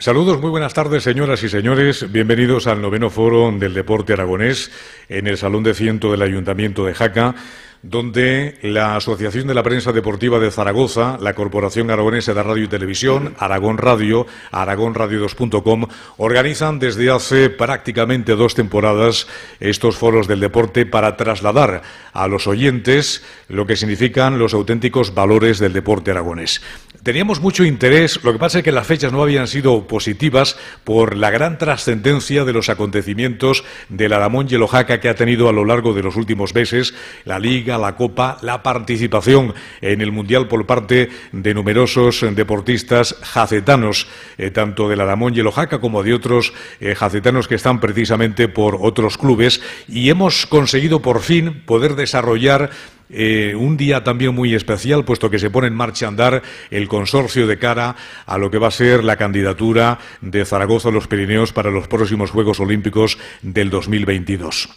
Saludos, muy buenas tardes, señoras y señores. Bienvenidos al noveno foro del deporte aragonés en el Salón de Ciento del Ayuntamiento de Jaca, donde la Asociación de la Prensa Deportiva de Zaragoza, la Corporación Aragonesa de Radio y Televisión, Aragón Radio, aragonradio2.com, organizan desde hace prácticamente dos temporadas estos foros del deporte para trasladar a los oyentes lo que significan los auténticos valores del deporte aragonés. Teníamos mucho interés, lo que pasa es que las fechas no habían sido positivas por la gran trascendencia de los acontecimientos del Alamón y el Ojaca que ha tenido a lo largo de los últimos meses, la Liga, la Copa, la participación en el Mundial por parte de numerosos deportistas jacetanos, eh, tanto del Alamón y el como de otros eh, jacetanos que están precisamente por otros clubes, y hemos conseguido por fin poder desarrollar eh, un día también muy especial, puesto que se pone en marcha andar el consorcio de cara a lo que va a ser la candidatura de Zaragoza a los Pirineos para los próximos Juegos Olímpicos del 2022.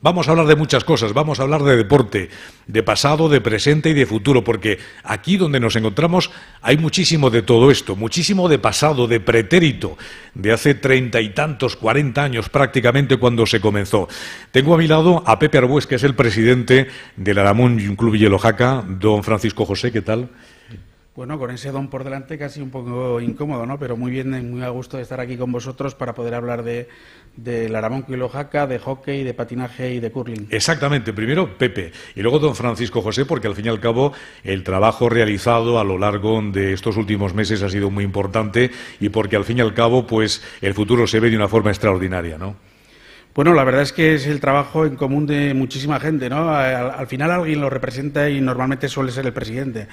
Vamos a hablar de muchas cosas, vamos a hablar de deporte, de pasado, de presente y de futuro, porque aquí donde nos encontramos hay muchísimo de todo esto, muchísimo de pasado, de pretérito, de hace treinta y tantos, cuarenta años prácticamente cuando se comenzó. Tengo a mi lado a Pepe Arbues, que es el presidente del Aramón Club Yelojaca, don Francisco José, ¿qué tal? Bueno, con ese don por delante casi un poco incómodo, ¿no? Pero muy bien, muy a gusto de estar aquí con vosotros para poder hablar de, de y Quilojaca, de hockey, de patinaje y de curling. Exactamente, primero Pepe y luego don Francisco José, porque al fin y al cabo el trabajo realizado a lo largo de estos últimos meses ha sido muy importante y porque al fin y al cabo pues el futuro se ve de una forma extraordinaria, ¿no? Bueno, la verdad es que es el trabajo en común de muchísima gente, ¿no? Al, final alguien lo representa y normalmente suele ser el presidente,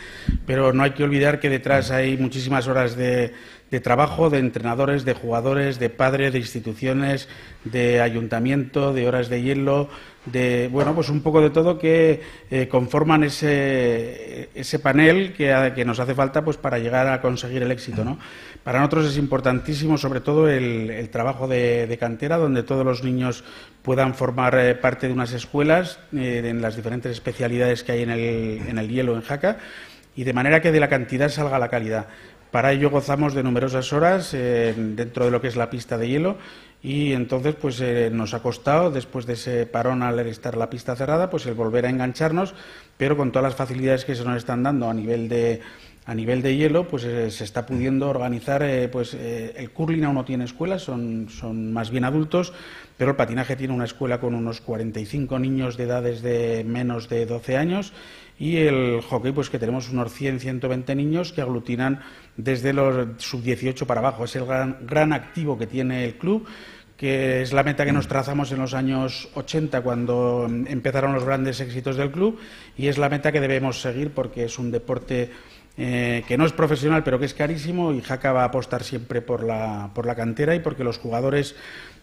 pero no hay que olvidar que detrás hay muchísimas horas de, de trabajo de entrenadores, de jugadores, de padres, de instituciones, de ayuntamiento, de horas de hielo, de bueno pues un poco de todo que eh, conforman ese, ese panel que, nos hace falta pues para llegar a conseguir el éxito ¿no? para nosotros es importantísimo sobre todo el, el trabajo de, cantera donde todos los niños puedan formar eh, parte de unas escuelas eh, en las diferentes especialidades que hay en el, en el hielo en Jaca y de manera que de la cantidad salga la calidad para ello gozamos de numerosas horas eh, dentro de lo que es la pista de hielo y entonces pues eh, nos ha costado, después de ese parón al estar la pista cerrada, pues el volver a engancharnos, pero con todas las facilidades que se nos están dando a nivel de a nivel de hielo, pues eh, se está pudiendo organizar, eh, pues eh, el curling aún no tiene escuelas, son, más bien adultos, pero el patinaje tiene una escuela con unos 45 niños de edades de menos de 12 años y el hockey, pues que tenemos unos 100, 120 niños que aglutinan desde los sub-18 para abajo. Es el gran activo que tiene el club que es la meta que nos trazamos en los años 80 cuando empezaron los grandes éxitos del club y es la meta que debemos seguir porque es un deporte eh, que no es profesional pero que es carísimo y Jaca va a apostar siempre por la, por la cantera y porque los jugadores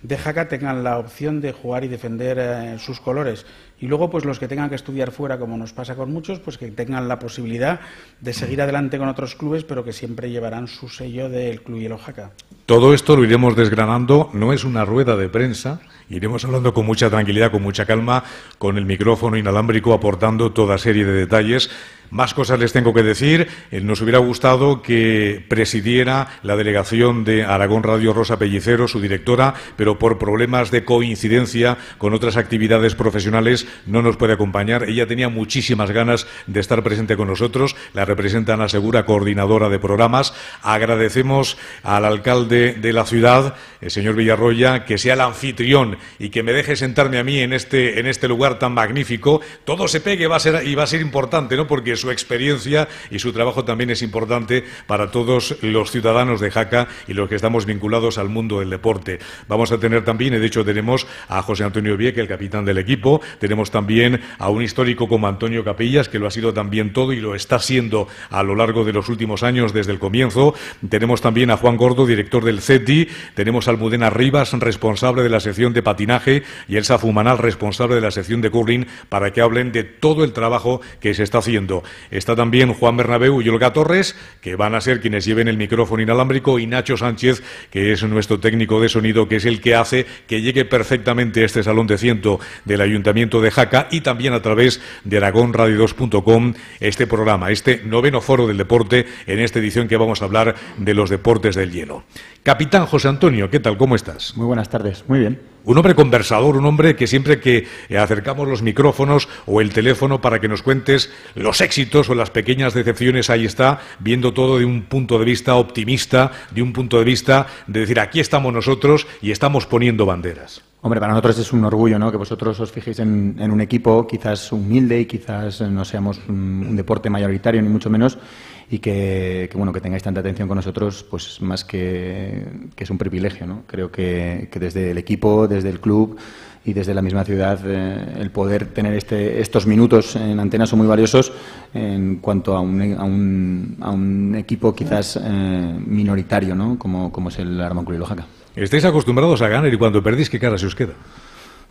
de Jaca tengan la opción de jugar y defender eh, sus colores. Y luego, pues los que tengan que estudiar fuera, como nos pasa con muchos, pues que tengan la posibilidad de seguir adelante con otros clubes, pero que siempre llevarán su sello del Club el Jaca. Todo esto lo iremos desgranando, no es una rueda de prensa, iremos hablando con mucha tranquilidad, con mucha calma, con el micrófono inalámbrico, aportando toda serie de detalles más cosas les tengo que decir. Eh, nos hubiera gustado que presidiera la delegación de Aragón Radio Rosa Pellicero, su directora, pero por problemas de coincidencia con otras actividades profesionales no nos puede acompañar. Ella tenía muchísimas ganas de estar presente con nosotros. La representa Ana Segura, coordinadora de programas. Agradecemos al alcalde de la ciudad, el señor Villarroya, que sea el anfitrión y que me deje sentarme a mí en este, en este lugar tan magnífico. Todo se pegue va a ser, y va a ser importante, ¿no? Porque su experiencia y su trabajo también es importante para todos los ciudadanos de Jaca y los que estamos vinculados al mundo del deporte. Vamos a tener también, de hecho tenemos a José Antonio Vieque, el capitán del equipo, tenemos también a un histórico como Antonio Capillas, que lo ha sido también todo y lo está siendo a lo largo de los últimos años desde el comienzo. Tenemos también a Juan Gordo, director del CETI, tenemos a Almudena Rivas, responsable de la sección de patinaje, y Elsa Fumanal, responsable de la sección de curling, para que hablen de todo el trabajo que se está haciendo. Está también Juan Bernabeu y Olga Torres, que van a ser quienes lleven el micrófono inalámbrico, y Nacho Sánchez, que es nuestro técnico de sonido, que es el que hace que llegue perfectamente este salón de ciento del Ayuntamiento de Jaca y también a través de aragonradio2.com este programa, este noveno foro del deporte en esta edición que vamos a hablar de los deportes del hielo. Capitán José Antonio, ¿qué tal? ¿Cómo estás? Muy buenas tardes, muy bien. Un hombre conversador, un hombre que siempre que acercamos los micrófonos o el teléfono para que nos cuentes los éxitos o las pequeñas decepciones, ahí está, viendo todo de un punto de vista optimista, de un punto de vista de decir, aquí estamos nosotros y estamos poniendo banderas. Hombre, para nosotros es un orgullo que vosotros os fijéis en, un equipo quizás humilde y quizás eh, no seamos un, deporte mayoritario, ni mucho menos, y que, bueno, que tengáis tanta atención con nosotros, pues más que, es un privilegio. ¿no? Creo que, desde el equipo, desde el club y desde la misma ciudad, eh, el poder tener este, estos minutos en antena son muy valiosos en cuanto a un, a un, equipo quizás eh, minoritario, ¿no? como, como es el Armón Club Estáis acostumbrados a ganar y cuando perdís, ¿qué cara se os queda?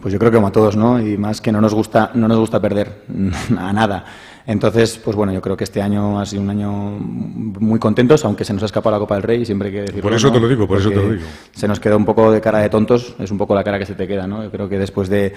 Pues yo creo que como a todos, ¿no? Y más que no nos gusta, no nos gusta perder a nada. Entonces, pues bueno, yo creo que este año ha sido un año muy contentos, aunque se nos ha escapado la Copa del Rey, siempre hay que decir. Por eso te lo digo, por eso te lo digo. Se nos queda un poco de cara de tontos, es un poco la cara que se te queda, ¿no? Yo creo que después de,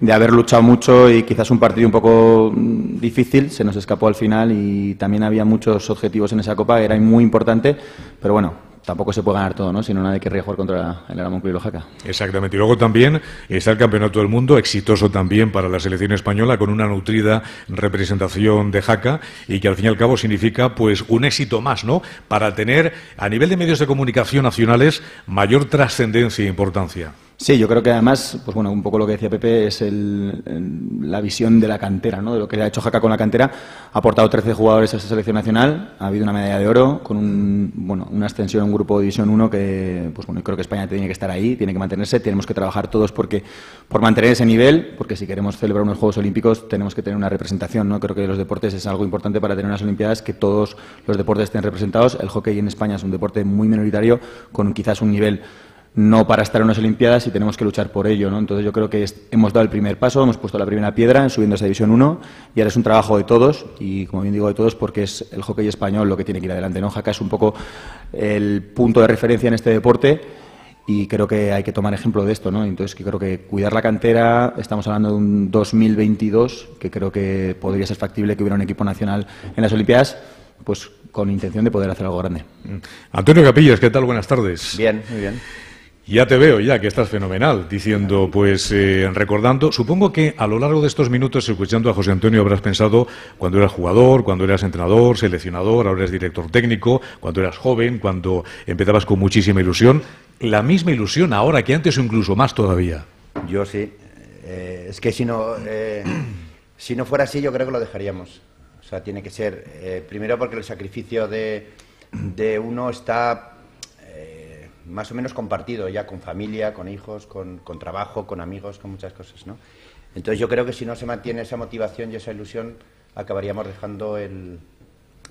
de haber luchado mucho y quizás un partido un poco difícil, se nos escapó al final y también había muchos objetivos en esa Copa, era muy importante, pero bueno, tampoco se puede ganar todo, ¿no? Sino no, nadie querría jugar contra el Aramón Club Jaca. Exactamente. Y luego también está el Campeonato del Mundo, exitoso también para la selección española, con una nutrida representación de Jaca y que al fin y al cabo significa pues un éxito más, ¿no? Para tener a nivel de medios de comunicación nacionales mayor trascendencia e importancia. Sí, yo creo que además, pues bueno, un poco lo que decía Pepe es la visión de la cantera, ¿no? De lo que ha hecho Jaca con la cantera. Ha aportado 13 jugadores a esa selección nacional, ha habido una medalla de oro con una extensión a un grupo de División 1 que, pues bueno, creo que España tiene que estar ahí, tiene que mantenerse, tenemos que trabajar todos porque por mantener ese nivel, porque si queremos celebrar unos Juegos Olímpicos tenemos que tener una representación, ¿no? Creo que los deportes es algo importante para tener unas Olimpiadas que todos los deportes estén representados. El hockey en España es un deporte muy minoritario con quizás un nivel no para estar en unas Olimpiadas y tenemos que luchar por ello. ¿no? Entonces yo creo que hemos dado el primer paso, hemos puesto la primera piedra en subiendo a División 1 y ahora es un trabajo de todos y, como bien digo, de todos porque es el hockey español lo que tiene que ir adelante. ¿no? Jaca es un poco el punto de referencia en este deporte y creo que hay que tomar ejemplo de esto. ¿no? Entonces que creo que cuidar la cantera, estamos hablando de un 2022 que creo que podría ser factible que hubiera un equipo nacional en las Olimpiadas pues con intención de poder hacer algo grande. Mm. Antonio Capillas, ¿qué tal? Buenas tardes. Bien, muy bien. Ya te veo, ya que estás fenomenal, diciendo, pues eh, recordando, supongo que a lo largo de estos minutos escuchando a José Antonio habrás pensado cuando eras jugador, cuando eras entrenador, seleccionador, ahora eres director técnico, cuando eras joven, cuando empezabas con muchísima ilusión, la misma ilusión ahora que antes o incluso más todavía. Yo sí, eh, es que si no, eh, si no fuera así yo creo que lo dejaríamos. O sea, tiene que ser, primero porque el sacrificio de uno está más o menos compartido ya con familia, con hijos, con, trabajo, con amigos, con muchas cosas, ¿no? Entonces yo creo que si no se mantiene esa motivación y esa ilusión, acabaríamos dejando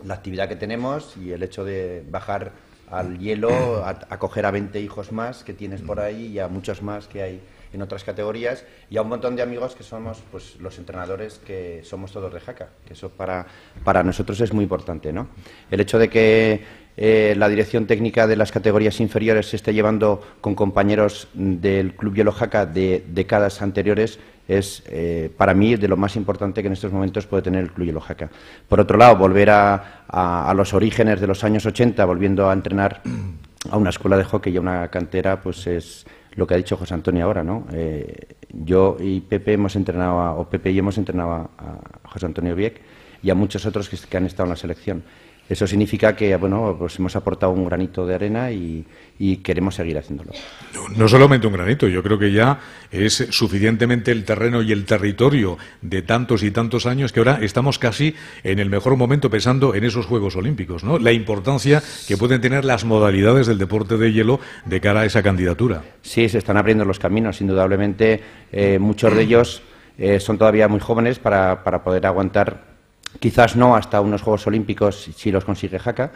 la actividad que tenemos y el hecho de bajar al hielo, a, a a 20 hijos más que tienes por ahí y a muchos más que hay en otras categorías y a un montón de amigos que somos pues los entrenadores que somos todos de jaca que eso para, para nosotros es muy importante no el hecho de que eh, la dirección técnica de las categorías inferiores se está llevando con compañeros del Club Yolojaca de décadas anteriores es eh, para mí de lo más importante que en estos momentos puede tener el Club Yolojaca. Por otro lado, volver a, los orígenes de los años 80, volviendo a entrenar a una escuela de hockey y a una cantera, pues es lo que ha dicho José Antonio ahora, eh, yo y Pepe hemos entrenado, a, o Pepe y hemos entrenado a, José Antonio Vieck y a muchos otros que, han estado en la selección. Eso significa que bueno, pues hemos aportado un granito de arena y, queremos seguir haciéndolo. No, solamente un granito, yo creo que ya es suficientemente el terreno y el territorio de tantos y tantos años que ahora estamos casi en el mejor momento pensando en esos Juegos Olímpicos, ¿no? La importancia que pueden tener las modalidades del deporte de hielo de cara a esa candidatura. Sí, se están abriendo los caminos, indudablemente eh, muchos de ellos eh, son todavía muy jóvenes para poder aguantar Quizás no hasta unos Juegos Olímpicos si los consigue Jaca,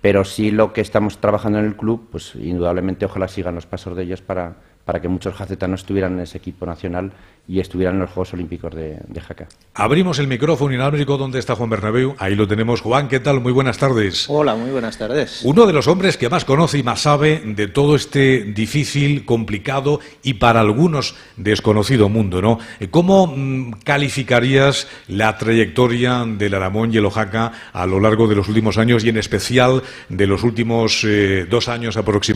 pero sí lo que estamos trabajando en el club, pues indudablemente ojalá sigan los pasos de ellos para, para que muchos jacetanos estuvieran en ese equipo nacional y estuvieran en los Juegos Olímpicos de, Jaca. Abrimos el micrófono inalámbrico donde está Juan Bernabéu. Ahí lo tenemos. Juan, ¿qué tal? Muy buenas tardes. Hola, muy buenas tardes. Uno de los hombres que más conoce y más sabe de todo este difícil, complicado y para algunos desconocido mundo, ¿no? ¿Cómo mm, calificarías la trayectoria del Aramón y el Oaxaca a lo largo de los últimos años y en especial de los últimos eh, dos años aproximadamente?